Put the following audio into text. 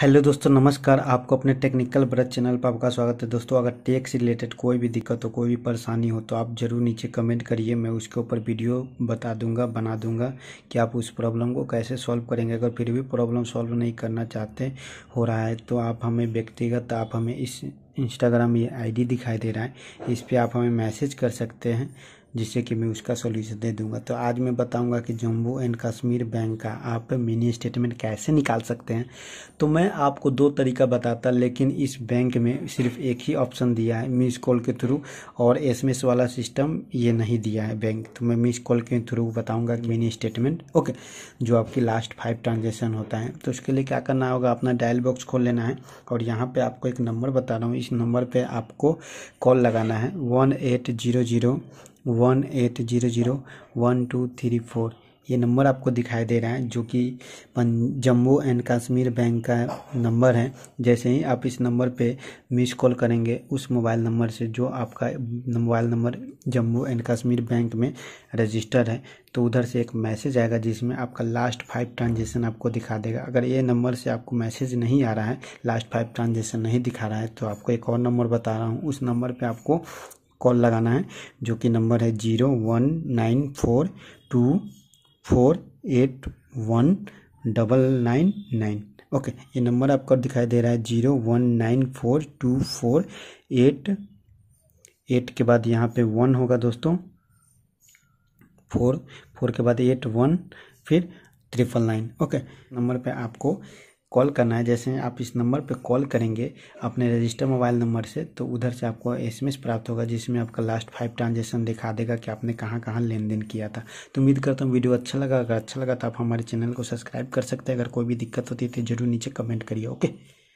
hello दोस्तों नमस्कार आपको अपने टेक्निकल ब्रज चैनल पर आपका स्वागत है दोस्तों अगर टेक से रिलेटेड कोई भी दिक्कत हो कोई भी परेशानी हो तो आप ज़रूर नीचे कमेंट करिए मैं उसके ऊपर वीडियो बता दूंगा बना दूंगा कि आप उस प्रॉब्लम को कैसे सॉल्व करेंगे अगर फिर भी प्रॉब्लम सॉल्व नहीं करना चाहते हो रहा है तो आप हमें व्यक्तिगत आप हमें इस इंस्टाग्राम ये आई दिखाई दे रहा है इस पर आप हमें मैसेज कर सकते हैं जिससे कि मैं उसका सोल्यूशन दे दूंगा तो आज मैं बताऊंगा कि जम्मू एंड कश्मीर बैंक का आप मिनी स्टेटमेंट कैसे निकाल सकते हैं तो मैं आपको दो तरीका बताता लेकिन इस बैंक में सिर्फ एक ही ऑप्शन दिया है मिस कॉल के थ्रू और एस वाला सिस्टम ये नहीं दिया है बैंक तो मैं मिस कॉल के थ्रू बताऊँगा मिनी स्टेटमेंट ओके जो आपकी लास्ट फाइव ट्रांजेक्शन होता है तो उसके लिए क्या करना होगा अपना डायल बॉक्स खोल लेना है और यहाँ पर आपको एक नंबर बता रहा हूँ इस नंबर पर आपको कॉल लगाना है one eight zero zero one eight zero zero one two three four ये नंबर आपको दिखाई दे रहा है जो कि जम्मू एंड कश्मीर बैंक का नंबर है जैसे ही आप इस नंबर पे मिस कॉल करेंगे उस मोबाइल नंबर से जो आपका mobile number Jammu and Kashmir bank में रजिस्टर है तो उधर से एक मैसेज आएगा जिसमें आपका लास्ट फाइव ट्रांजेक्शन आपको दिखा देगा अगर ये नंबर से आपको मैसेज नहीं आ रहा है लास्ट फाइव ट्रांजेक्शन नहीं दिखा रहा है तो आपको एक और नंबर बता रहा हूँ उस नंबर पर आपको कॉल लगाना है जो कि नंबर है zero one nine four two four eight one double nine nine okay ये नंबर आपको दिखाई दे रहा है zero one nine four two four eight eight के बाद यहाँ पे वन होगा दोस्तों फोर फोर के बाद एट वन फिर ट्रिपल नाइन ओके नंबर पे आपको कॉल करना है जैसे आप इस नंबर पे कॉल करेंगे अपने रजिस्टर मोबाइल नंबर से तो उधर से आपको एसएमएस प्राप्त होगा जिसमें आपका लास्ट फाइव ट्रांजेक्शन दिखा देगा कि आपने कहाँ कहाँ लेन देन किया था तो उम्मीद करता हूँ वीडियो अच्छा लगा अगर अच्छा लगा तो आप हमारे चैनल को सब्सक्राइब कर सकते हैं अगर कोई भी दिक्कत होती है तो जरूर नीचे कमेंट करिए ओके